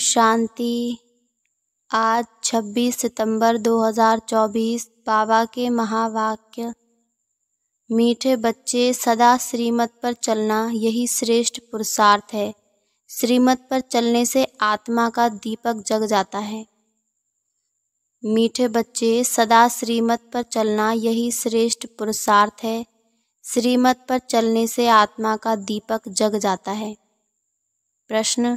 शांति आज 26 सितंबर 2024 बाबा के महावाक्य मीठे बच्चे सदा श्रीमत पर चलना यही श्रेष्ठ पुरुषार्थ है श्रीमत पर चलने से आत्मा का दीपक जग जाता है मीठे बच्चे सदा श्रीमत पर चलना यही श्रेष्ठ पुरुषार्थ है श्रीमत पर चलने से आत्मा का दीपक जग जाता है प्रश्न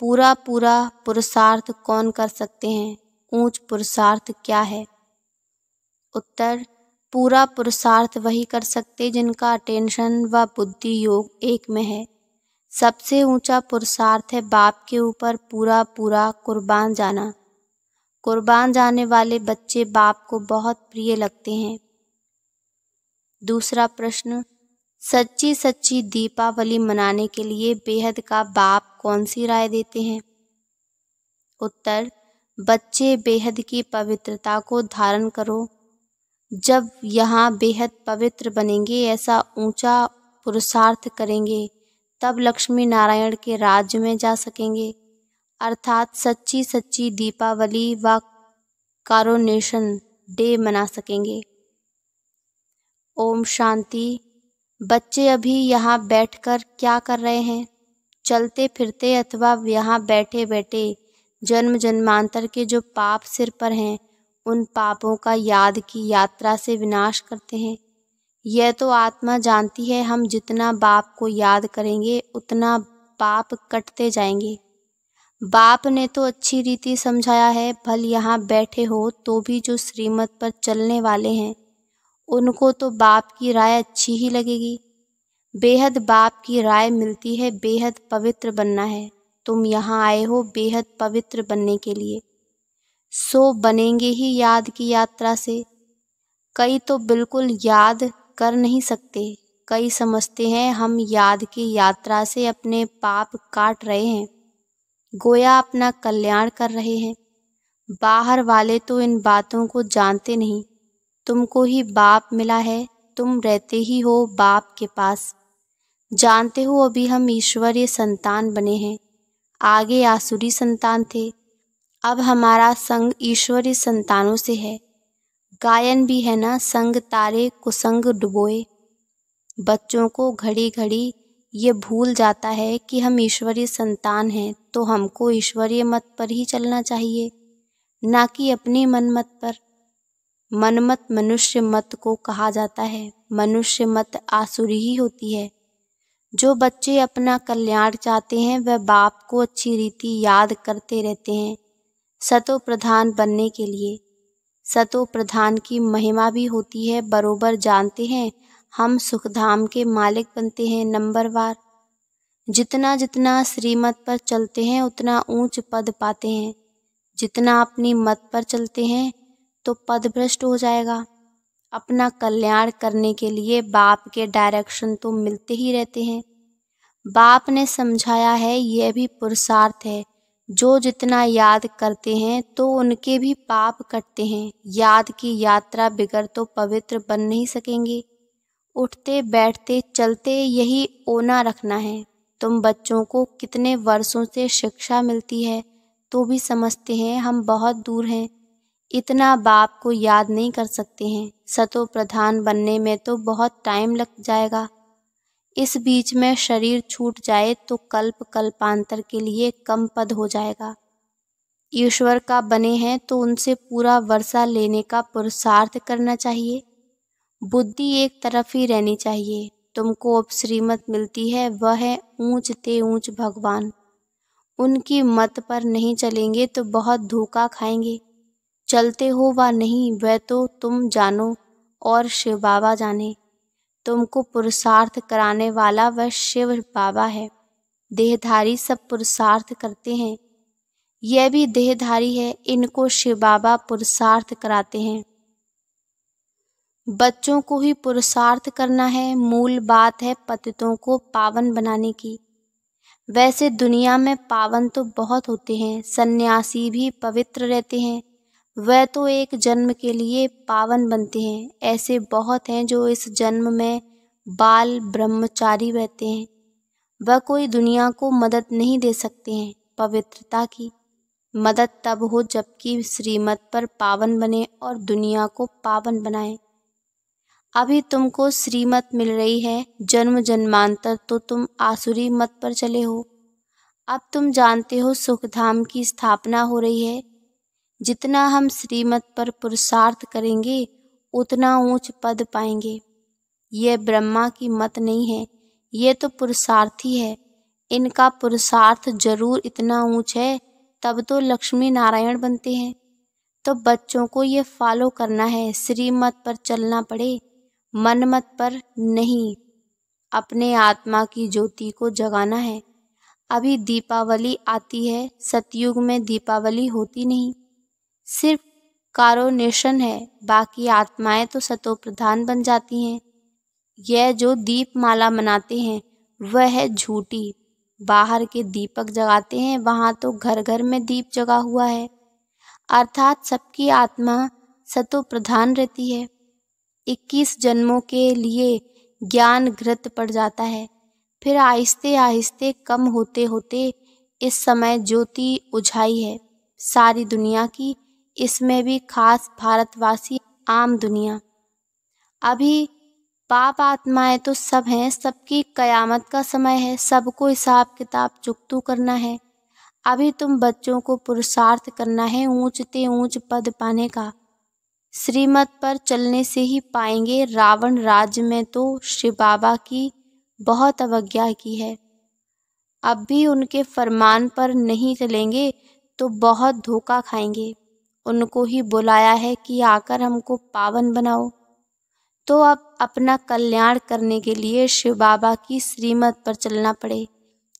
पूरा पूरा पुरुषार्थ कौन कर सकते हैं ऊंच पुरुषार्थ क्या है उत्तर पूरा पुरुषार्थ वही कर सकते जिनका अटेंशन व बुद्धि योग एक में है सबसे ऊंचा पुरुषार्थ है बाप के ऊपर पूरा पूरा कुर्बान जाना कुर्बान जाने वाले बच्चे बाप को बहुत प्रिय लगते हैं दूसरा प्रश्न सच्ची सच्ची दीपावली मनाने के लिए बेहद का बाप कौन सी राय देते हैं उत्तर बच्चे बेहद की पवित्रता को धारण करो जब यहाँ बेहद पवित्र बनेंगे ऐसा ऊंचा पुरुषार्थ करेंगे तब लक्ष्मी नारायण के राज्य में जा सकेंगे अर्थात सच्ची सच्ची दीपावली व कारोनेशन डे मना सकेंगे ओम शांति बच्चे अभी यहाँ बैठकर क्या कर रहे हैं चलते फिरते अथवा यहाँ बैठे बैठे जन्म जन्मांतर के जो पाप सिर पर हैं उन पापों का याद की यात्रा से विनाश करते हैं यह तो आत्मा जानती है हम जितना बाप को याद करेंगे उतना पाप कटते जाएंगे बाप ने तो अच्छी रीति समझाया है भल यहाँ बैठे हो तो भी जो श्रीमत पर चलने वाले हैं उनको तो बाप की राय अच्छी ही लगेगी बेहद बाप की राय मिलती है बेहद पवित्र बनना है तुम यहाँ आए हो बेहद पवित्र बनने के लिए सो बनेंगे ही याद की यात्रा से कई तो बिल्कुल याद कर नहीं सकते कई समझते हैं हम याद की यात्रा से अपने पाप काट रहे हैं गोया अपना कल्याण कर रहे हैं बाहर वाले तो इन बातों को जानते नहीं तुमको ही बाप मिला है तुम रहते ही हो बाप के पास जानते हो अभी हम ईश्वरीय संतान बने हैं आगे आसुरी संतान थे अब हमारा संग ईश्वरीय संतानों से है गायन भी है ना संग तारे कुसंग डुबोए बच्चों को घड़ी घड़ी ये भूल जाता है कि हम ईश्वरीय संतान हैं तो हमको ईश्वरीय मत पर ही चलना चाहिए ना कि अपने मन मत पर मनमत मनुष्य मत को कहा जाता है मनुष्य मत आसुरी ही होती है जो बच्चे अपना कल्याण चाहते हैं वह बाप को अच्छी रीति याद करते रहते हैं सतो प्रधान बनने के लिए सतो प्रधान की महिमा भी होती है बरोबर जानते हैं हम सुखधाम के मालिक बनते हैं नंबर वार जितना जितना श्रीमत पर चलते हैं उतना ऊंच पद पाते हैं जितना अपनी मत पर चलते हैं तो पदभ्रष्ट हो जाएगा अपना कल्याण करने के लिए बाप के डायरेक्शन तो मिलते ही रहते हैं बाप ने समझाया है यह भी पुरुषार्थ है जो जितना याद करते हैं तो उनके भी पाप कटते हैं याद की यात्रा बिगड़ तो पवित्र बन नहीं सकेंगे उठते बैठते चलते यही ओना रखना है तुम बच्चों को कितने वर्षों से शिक्षा मिलती है तो भी समझते हैं हम बहुत दूर हैं इतना बाप को याद नहीं कर सकते हैं सतो प्रधान बनने में तो बहुत टाइम लग जाएगा इस बीच में शरीर छूट जाए तो कल्प कल्पांतर के लिए कम पद हो जाएगा ईश्वर का बने हैं तो उनसे पूरा वर्षा लेने का पुरुषार्थ करना चाहिए बुद्धि एक तरफ ही रहनी चाहिए तुमको अब श्रीमत मिलती है वह है ते ऊंच भगवान उनकी मत पर नहीं चलेंगे तो बहुत धोखा खाएंगे चलते हो व नहीं वह तो तुम जानो और शिव बाबा जाने तुमको पुरुषार्थ कराने वाला वह शिव बाबा है देहधारी सब पुरुषार्थ करते हैं यह भी देहधारी है इनको शिव बाबा पुरुषार्थ कराते हैं बच्चों को ही पुरुषार्थ करना है मूल बात है पतितों को पावन बनाने की वैसे दुनिया में पावन तो बहुत होते हैं सन्यासी भी पवित्र रहते हैं वह तो एक जन्म के लिए पावन बनते हैं ऐसे बहुत हैं जो इस जन्म में बाल ब्रह्मचारी रहते हैं वह कोई दुनिया को मदद नहीं दे सकते हैं पवित्रता की मदद तब हो जबकि श्रीमत पर पावन बने और दुनिया को पावन बनाए अभी तुमको श्रीमत मिल रही है जन्म जन्मांतर तो तुम आसुरी मत पर चले हो अब तुम जानते हो सुख धाम की स्थापना हो रही है जितना हम श्रीमत पर पुरुषार्थ करेंगे उतना ऊंच पद पाएंगे यह ब्रह्मा की मत नहीं है ये तो पुरुषार्थी है इनका पुरुषार्थ जरूर इतना ऊंच है तब तो लक्ष्मी नारायण बनते हैं तो बच्चों को ये फॉलो करना है श्रीमत पर चलना पड़े मन मत पर नहीं अपने आत्मा की ज्योति को जगाना है अभी दीपावली आती है सतयुग में दीपावली होती नहीं सिर्फ कारोनेशन है बाकी आत्माएं तो सतो प्रधान बन जाती हैं यह जो दीपमाला मनाते हैं वह है झूठी बाहर के दीपक जगाते हैं वहाँ तो घर घर में दीप जगा हुआ है अर्थात सबकी आत्मा सतो प्रधान रहती है इक्कीस जन्मों के लिए ज्ञान घृत पड़ जाता है फिर आहिस्ते आहिस्ते कम होते होते इस समय ज्योति उझाई है सारी दुनिया की इसमें भी खास भारतवासी आम दुनिया अभी पाप आत्माएं तो सब हैं सबकी कयामत का समय है सबको हिसाब किताब चुकतू करना है अभी तुम बच्चों को पुरुषार्थ करना है ऊंचते ऊंच पद पाने का श्रीमत पर चलने से ही पाएंगे रावण राज्य में तो श्री बाबा की बहुत अवज्ञा की है अब भी उनके फरमान पर नहीं चलेंगे तो बहुत धोखा खाएंगे उनको ही बुलाया है कि आकर हमको पावन बनाओ तो अब अपना कल्याण करने के लिए शिव बाबा की श्रीमत पर चलना पड़े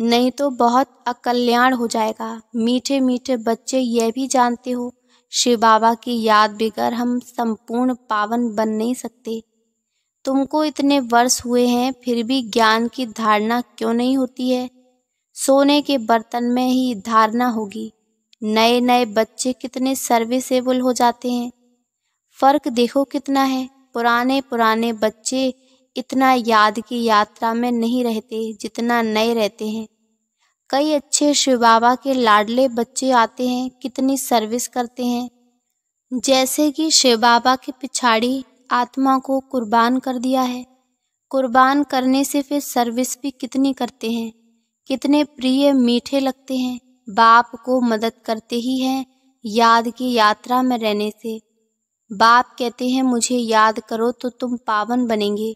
नहीं तो बहुत अकल्याण हो जाएगा मीठे मीठे बच्चे यह भी जानते हो शिव बाबा की याद बिगड़ हम संपूर्ण पावन बन नहीं सकते तुमको इतने वर्ष हुए हैं फिर भी ज्ञान की धारणा क्यों नहीं होती है सोने के बर्तन में ही धारणा होगी नए नए बच्चे कितने सर्विसेबल हो जाते हैं फ़र्क देखो कितना है पुराने पुराने बच्चे इतना याद की यात्रा में नहीं रहते जितना नए रहते हैं कई अच्छे शिव बाबा के लाडले बच्चे आते हैं कितनी सर्विस करते हैं जैसे कि शिव बाबा की पिछाड़ी आत्मा को कुर्बान कर दिया है कुर्बान करने से फिर सर्विस भी कितनी करते हैं कितने प्रिय मीठे लगते हैं बाप को मदद करते ही हैं याद की यात्रा में रहने से बाप कहते हैं मुझे याद करो तो तुम पावन बनेंगे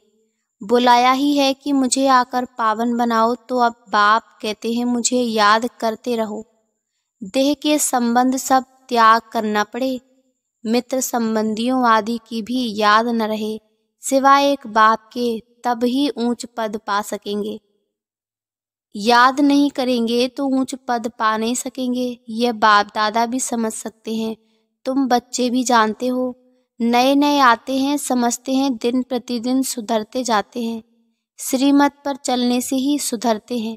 बुलाया ही है कि मुझे आकर पावन बनाओ तो अब बाप कहते हैं मुझे याद करते रहो देह के संबंध सब त्याग करना पड़े मित्र संबंधियों आदि की भी याद न रहे सिवाय एक बाप के तब ही ऊंच पद पा सकेंगे याद नहीं करेंगे तो ऊंच पद पा नहीं सकेंगे यह बाप दादा भी समझ सकते हैं तुम बच्चे भी जानते हो नए नए आते हैं समझते हैं दिन प्रतिदिन सुधरते जाते हैं श्रीमत पर चलने से ही सुधरते हैं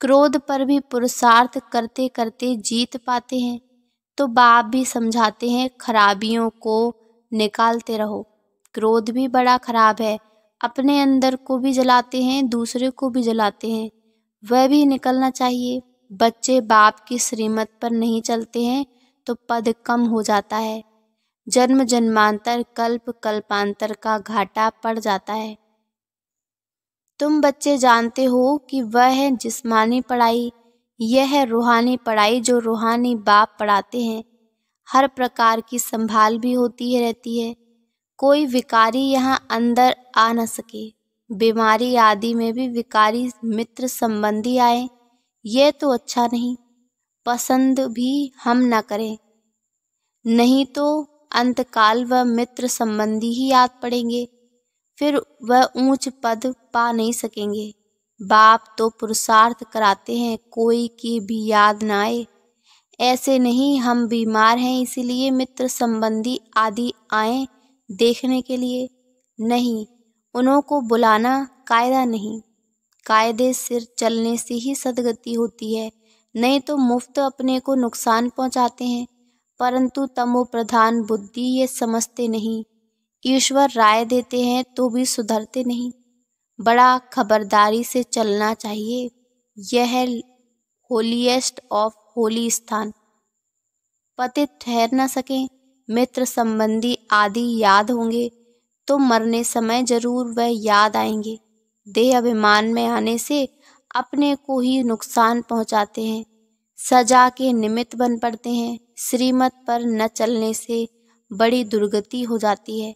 क्रोध पर भी पुरुषार्थ करते करते जीत पाते हैं तो बाप भी समझाते हैं खराबियों को निकालते रहो क्रोध भी बड़ा खराब है अपने अंदर को भी जलाते हैं दूसरे को भी जलाते हैं वह भी निकलना चाहिए बच्चे बाप की श्रीमत पर नहीं चलते हैं तो पद कम हो जाता है जन्म जन्मांतर कल्प कल्पांतर का घाटा पड़ जाता है तुम बच्चे जानते हो कि वह है जिस्मानी पढ़ाई यह है रूहानी पढ़ाई जो रूहानी बाप पढ़ाते हैं हर प्रकार की संभाल भी होती है रहती है कोई विकारी यहाँ अंदर आ न सके बीमारी आदि में भी विकारी मित्र संबंधी आए ये तो अच्छा नहीं पसंद भी हम न करें नहीं तो अंतकाल व मित्र संबंधी ही याद पड़ेंगे फिर वह ऊंच पद पा नहीं सकेंगे बाप तो पुरुषार्थ कराते हैं कोई की भी याद ना आए ऐसे नहीं हम बीमार हैं इसीलिए मित्र संबंधी आदि आए देखने के लिए नहीं उन्हों को बुलाना कायदा नहीं कायदे सिर चलने से ही सदगति होती है नहीं तो मुफ्त अपने को नुकसान पहुंचाते हैं परंतु तमो प्रधान बुद्धि ये समझते नहीं ईश्वर राय देते हैं तो भी सुधरते नहीं बड़ा खबरदारी से चलना चाहिए यह होलीएस्ट ऑफ होली स्थान पतित ठहर न सकें मित्र संबंधी आदि याद होंगे तो मरने समय जरूर वह याद आएंगे देह अभिमान में आने से अपने को ही नुकसान पहुंचाते हैं सजा के निमित्त बन पड़ते हैं श्रीमत पर न चलने से बड़ी दुर्गति हो जाती है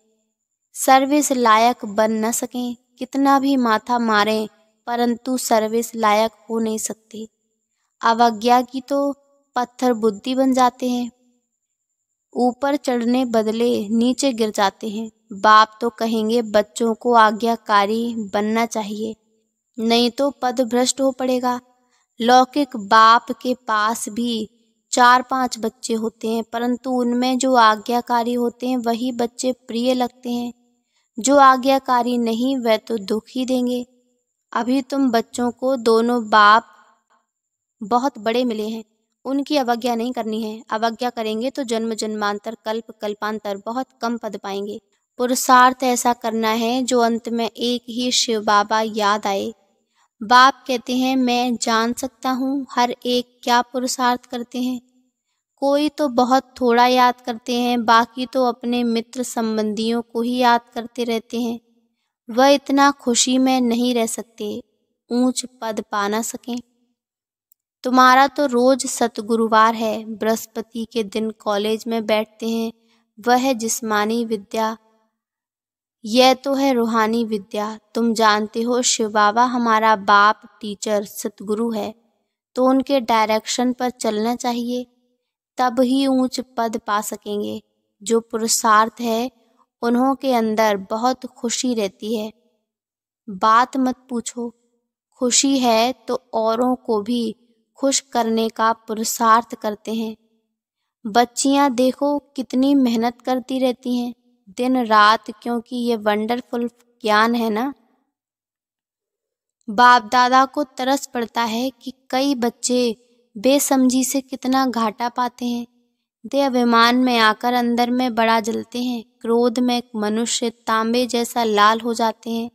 सर्विस लायक बन न सकें कितना भी माथा मारें परंतु सर्विस लायक हो नहीं सकते अवज्ञा की तो पत्थर बुद्धि बन जाते हैं ऊपर चढ़ने बदले नीचे गिर जाते हैं बाप तो कहेंगे बच्चों को आज्ञाकारी बनना चाहिए नहीं तो पद भ्रष्ट हो पड़ेगा लौकिक बाप के पास भी चार पांच बच्चे होते हैं परंतु उनमें जो आज्ञाकारी होते हैं वही बच्चे प्रिय लगते हैं जो आज्ञाकारी नहीं वह तो दुख ही देंगे अभी तुम बच्चों को दोनों बाप बहुत बड़े मिले हैं उनकी अवज्ञा नहीं करनी है अवज्ञा करेंगे तो जन्म जन्मांतर कल्प कल्पांतर बहुत कम पद पाएंगे पुरुषार्थ ऐसा करना है जो अंत में एक ही शिव बाबा याद आए बाप कहते हैं मैं जान सकता हूँ हर एक क्या पुरुषार्थ करते हैं कोई तो बहुत थोड़ा याद करते हैं बाकी तो अपने मित्र संबंधियों को ही याद करते रहते हैं वह इतना खुशी में नहीं रह सकते ऊंच पद पा ना सकें तुम्हारा तो रोज सतगुरुवार है बृहस्पति के दिन कॉलेज में बैठते हैं वह है जिस्मानी विद्या यह तो है रूहानी विद्या तुम जानते हो शिव बाबा हमारा बाप टीचर सतगुरु है तो उनके डायरेक्शन पर चलना चाहिए तब ही ऊंच पद पा सकेंगे जो पुरुषार्थ है उन्हों के अंदर बहुत खुशी रहती है बात मत पूछो खुशी है तो औरों को भी खुश करने का पुरुषार्थ करते हैं बच्चियां देखो कितनी मेहनत करती रहती हैं दिन रात क्योंकि ये वंडरफुल ज्ञान है ना बाप दादा को तरस पड़ता है कि कई बच्चे बेसमझी से कितना घाटा पाते हैं दे अभिमान में आकर अंदर में बड़ा जलते हैं क्रोध में मनुष्य तांबे जैसा लाल हो जाते हैं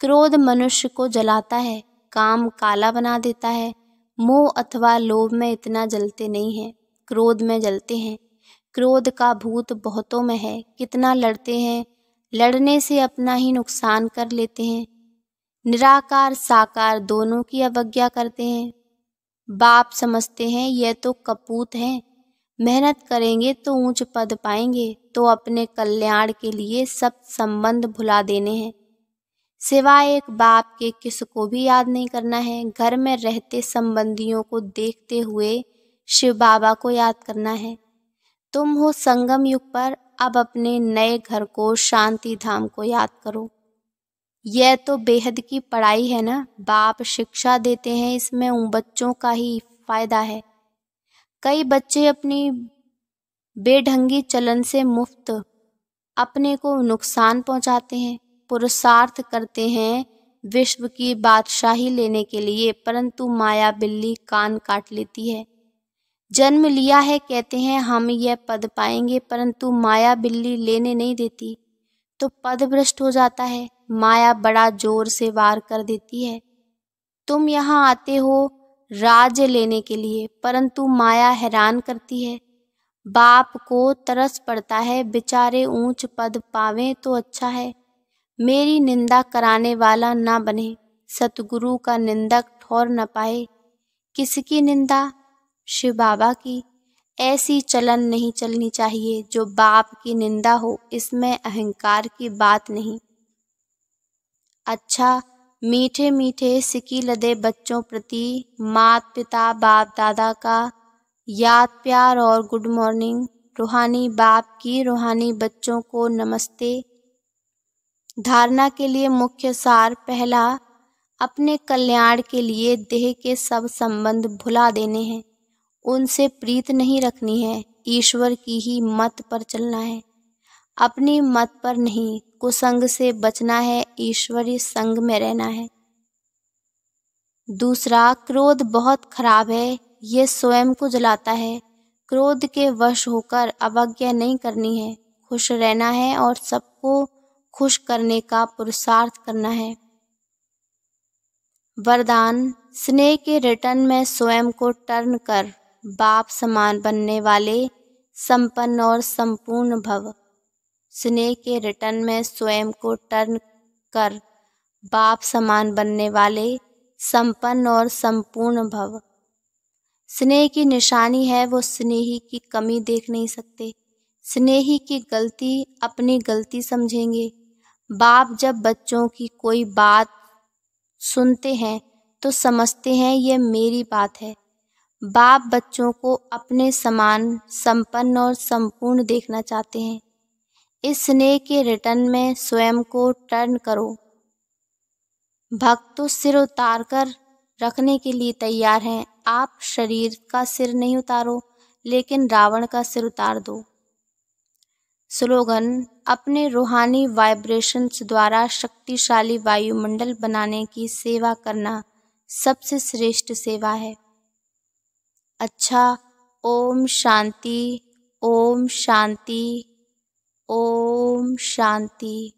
क्रोध मनुष्य को जलाता है काम काला बना देता है मोह अथवा लोभ में इतना जलते नहीं हैं क्रोध में जलते हैं क्रोध का भूत बहुतों में है कितना लड़ते हैं लड़ने से अपना ही नुकसान कर लेते हैं निराकार साकार दोनों की अवज्ञा करते हैं बाप समझते हैं यह तो कपूत हैं मेहनत करेंगे तो ऊंच पद पाएंगे तो अपने कल्याण के लिए सब संबंध भुला देने हैं सिवाय एक बाप के किस को भी याद नहीं करना है घर में रहते संबंधियों को देखते हुए शिव बाबा को याद करना है तुम हो संगम युग पर अब अपने नए घर को शांति धाम को याद करो यह तो बेहद की पढ़ाई है ना बाप शिक्षा देते हैं इसमें उन बच्चों का ही फायदा है कई बच्चे अपनी बेढंगी चलन से मुफ्त अपने को नुकसान पहुंचाते हैं पुरुषार्थ करते हैं विश्व की बादशाही लेने के लिए परंतु माया बिल्ली कान काट लेती है जन्म लिया है कहते हैं हम यह पद पाएंगे परंतु माया बिल्ली लेने नहीं देती तो पद भ्रष्ट हो जाता है माया बड़ा जोर से वार कर देती है तुम यहाँ आते हो राज्य लेने के लिए परंतु माया हैरान करती है बाप को तरस पड़ता है बेचारे ऊंच पद पावे तो अच्छा है मेरी निंदा कराने वाला न बने सतगुरु का निंदक ठोर न पाए किसकी निंदा शिव बाबा की ऐसी चलन नहीं चलनी चाहिए जो बाप की निंदा हो इसमें अहंकार की बात नहीं अच्छा मीठे मीठे सिकी लदे बच्चों प्रति मात पिता बाप दादा का याद प्यार और गुड मॉर्निंग रूहानी बाप की रूहानी बच्चों को नमस्ते धारणा के लिए मुख्य सार पहला अपने कल्याण के लिए देह के सब संबंध भुला देने हैं उनसे प्रीत नहीं रखनी है ईश्वर की ही मत पर चलना है अपनी मत पर नहीं कुसंग से बचना है ईश्वरी संग में रहना है दूसरा क्रोध बहुत खराब है ये स्वयं को जलाता है क्रोध के वश होकर अवज्ञा नहीं करनी है खुश रहना है और सबको खुश करने का पुरुषार्थ करना है वरदान स्नेह के रिटर्न में स्वयं को टर्न कर बाप समान बनने वाले संपन्न और संपूर्ण भव स्नेह के रिटर्न में स्वयं को टर्न कर बाप समान बनने वाले संपन्न और संपूर्ण भव स्नेह की निशानी है वो स्नेही की कमी देख नहीं सकते स्नेही की गलती अपनी गलती समझेंगे बाप जब बच्चों की कोई बात सुनते हैं तो समझते हैं यह मेरी बात है बाप बच्चों को अपने समान संपन्न और संपूर्ण देखना चाहते हैं इस स्नेह के रिटर्न में स्वयं को टर्न करो भक्त तो सिर उतार कर रखने के लिए तैयार हैं आप शरीर का सिर नहीं उतारो लेकिन रावण का सिर उतार दो स्लोगन अपने रूहानी वाइब्रेशंस द्वारा शक्तिशाली वायुमंडल बनाने की सेवा करना सबसे श्रेष्ठ सेवा है अच्छा ओम शांति ओम शांति ओम शांति